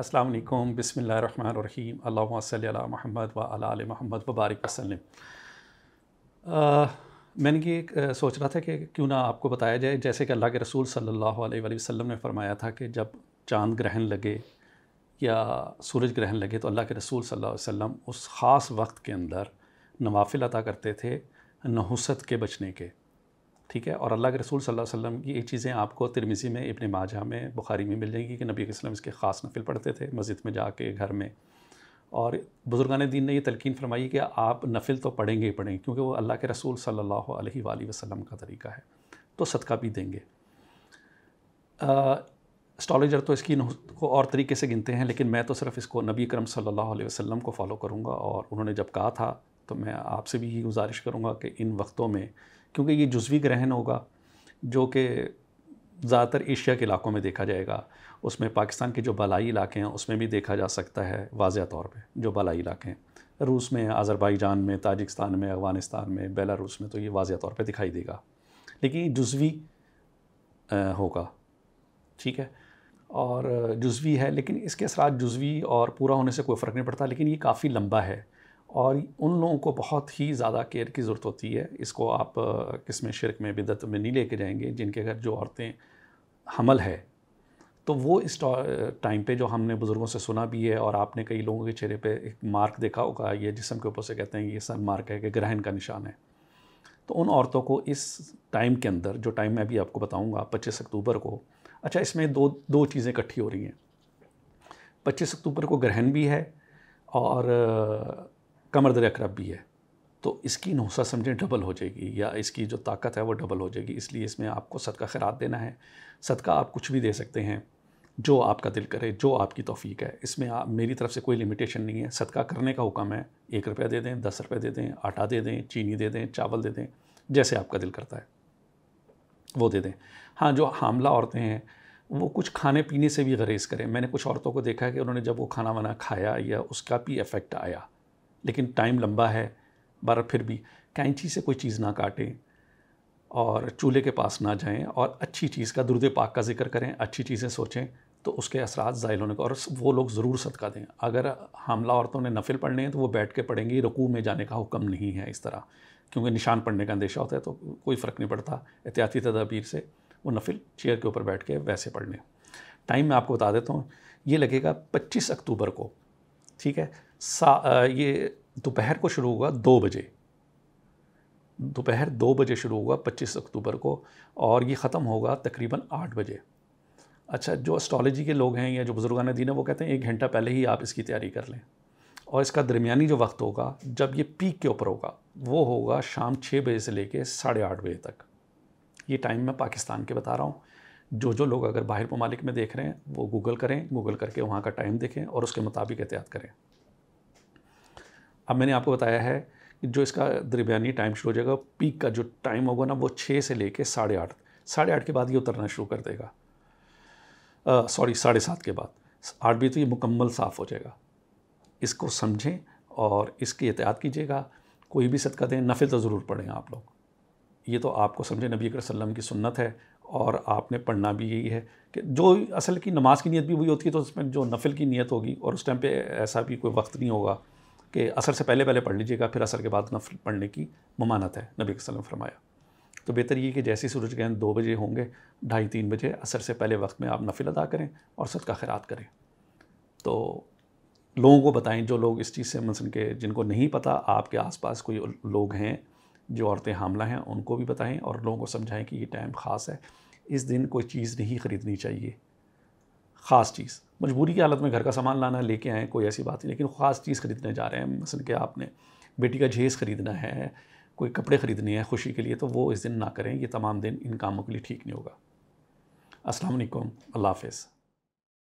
अस्सलाम वालेकुम अल्लाहुम्मा सल्ली अला महमद व आल महमद वबारक वसल्लम मैंने ये सोच रहा था कि क्यों ना आपको बताया जाए जैसे कि अल्लाह के रसूल सल्लल्लाहु अलैहि वसल्लम ने फरमाया था कि जब चांद ग्रहण लगे या सूरज ग्रहण लगे तो अल्लाह के रसूल सल्लल्लाहु अलैहि वसल्लम उस ख़ास वक्त के अंदर नवाफिल अता करते थे नहुसत के बचने के ठीक है और अल्लाह के रसूल सल्लल्लाहु अलैहि वसल्लम की ये चीज़ें आपको तिरमिज़ी में इबन माजा में बुखारी में मिल जाएंगी कि नबी वसलम इसके ख़ास नफिल पढ़ते थे मस्जिद में जाके घर में और बुज़ुर्गान दीन ने यह तलकिन फरमाई कि आप नफिल तो पढ़ेंगे ही पढ़ेंगे क्योंकि वो अल्लाह के रसूल सल्ला वसलम का तरीका है तो सदका भी देंगे स्टॉलेजर तो इसकी को और तरीके से गिनते हैं लेकिन मैं तो सिर्फ इसको नबी करम सल्लल्लाहु अलैहि वसल्लम को फॉलो करूँगा और उन्होंने जब कहा था तो मैं आपसे भी यही गुजारिश करूँगा कि इन वक्तों में क्योंकि ये जुजवी ग्रहण होगा जो कि ज़्यादातर एशिया के इलाकों में देखा जाएगा उसमें पाकिस्तान के जो बालाई इलाके हैं उसमें भी देखा जा सकता है वाजह तौर पर जो बलाई इलाके हैं रूस में आज़रबाईजान में ताजिकस्तान में अफ़गानिस्तान में बेलारूस में तो ये वाजह तौर पर दिखाई देगा लेकिन ये जुजवी होगा ठीक है और जुजवी है लेकिन इसके असरा जुजवी और पूरा होने से कोई फ़र्क नहीं पड़ता लेकिन ये काफ़ी लंबा है और उन लोगों को बहुत ही ज़्यादा केयर की ज़रूरत होती है इसको आप किस में शिरक में बिदत में नहीं लेके जाएंगे जिनके घर जो औरतें हमल है तो वो इस टाइम पे जो हमने बुज़ुर्गों से सुना भी है और आपने कई लोगों के चेहरे पे एक मार्क देखा होगा ये जिसम के ऊपर से कहते हैं ये सब मार्क है कि ग्रहण का निशान है तो उन औरतों को इस टाइम के अंदर जो टाइम मैं अभी आपको बताऊँगा पच्चीस अक्टूबर को अच्छा इसमें दो दो चीज़ें इकट्ठी हो रही हैं पच्चीस अक्टूबर को ग्रहण भी है और कमर दरिया करब भी है तो इसकी नौसा समझें डबल हो जाएगी या इसकी जो ताकत है वो डबल हो जाएगी इसलिए इसमें आपको सदका खैरात देना है सदका आप कुछ भी दे सकते हैं जो आपका दिल करे जो आपकी तोफ़ी है इसमें आप मेरी तरफ से कोई लिमिटेशन नहीं है सदका करने का हुक्म है एक रुपया दे दें दस रुपये दे दें आटा दे दें चीनी दे दें चावल दे दें जैसे आपका दिल करता है वो दे दें हाँ जो हामला औरतें हैं वो कुछ खाने पीने से भी गरेज़ करें मैंने कुछ औरतों को देखा है कि उन्होंने जब वो खाना वाना खाया या उसका भी इफ़ेक्ट आया लेकिन टाइम लंबा है बार फिर भी कैंची से कोई चीज़ ना काटें और चूल्हे के पास ना जाएं और अच्छी चीज़ का दुरुद पाक का जिक्र करें अच्छी चीज़ें सोचें तो उसके असरा ज़ायल होने का और वो लोग ज़रूर सदका दें अगर हमला औरतों ने नफिल पढ़ने हैं तो वो बैठ के पढ़ेंगी रुकू में जाने का हुक्म नहीं है इस तरह क्योंकि निशान पढ़ने का अंदेशा होता है तो कोई फ़र्क नहीं पड़ता एहतियाती तदाबीर से वो नफिल चेयर के ऊपर बैठ के वैसे पढ़ लें टाइम मैं आपको बता देता हूँ ये लगेगा पच्चीस अक्टूबर को ठीक है ये दोपहर को शुरू होगा दो बजे दोपहर दो बजे शुरू होगा 25 अक्टूबर को और ये ख़त्म होगा तकरीबन आठ बजे अच्छा जो एस्ट्रोलॉजी के लोग हैं या जो बुज़ुर्गान दीन है वो कहते हैं एक घंटा पहले ही आप इसकी तैयारी कर लें और इसका दरमियानी जो वक्त होगा जब ये पीक के ऊपर होगा वो होगा शाम छः बजे से लेके साढ़े आठ बजे तक ये टाइम मैं पाकिस्तान के बता रहा हूँ जो जो लोग अगर बाहर ममालिक में देख रहे हैं वो गूगल करें गूगल करके वहाँ का टाइम देखें और उसके मुताबिक एहतियात करें अब मैंने आपको बताया है कि जो इसका दरमियानी टाइम शुरू हो जाएगा पीक का जो टाइम होगा ना वो छः से लेके साढ़े आठ साढ़े आठ के बाद ये उतरना शुरू कर देगा सॉरी साढ़े सात के बाद आठ बजे तो ये मुकम्मल साफ़ हो जाएगा इसको समझें और इसकी एहतियात कीजिएगा कोई भी सदका दें नफिल तो ज़रूर पढ़ें आप लोग ये तो आपको समझें नबी वसल्लम की सुन्नत है और आपने पढ़ना भी यही है कि जो असल की नमाज की नीयत भी वही होती है तो उसमें जो नफिल की नीयत होगी और उस टाइम पे ऐसा भी कोई वक्त नहीं होगा कि असर से पहले पहले पढ़ लीजिएगा फिर असर के बाद न पढ़ने की ममानत है नबी वसल्लम फरमाया तो बेहतर ये कि जैसे सूरज ग्रहण दो बजे होंगे ढाई तीन बजे असर से पहले वक्त में आप नफिल अदा करें और सद का खैरात करें तो लोगों को बताएं जो लोग इस चीज़ से मसन के जिनको नहीं पता आपके आसपास कोई लोग हैं जो औरतें हामला हैं उनको भी बताएं और लोगों को समझाएं कि ये टाइम ख़ास है इस दिन कोई चीज़ नहीं ख़रीदनी चाहिए ख़ास चीज़ मजबूरी की हालत में घर का सामान लाना लेके आएँ कोई ऐसी बात नहीं लेकिन ख़ास चीज़ ख़रीदने जा रहे हैं मसल के आपने बेटी का जहेज़ ख़रीदना है कोई कपड़े ख़रीदने हैं खुशी के लिए तो वो इस दिन ना करें ये तमाम दिन इन कामों के लिए ठीक नहीं होगा असलकम अल्लाह हाफ़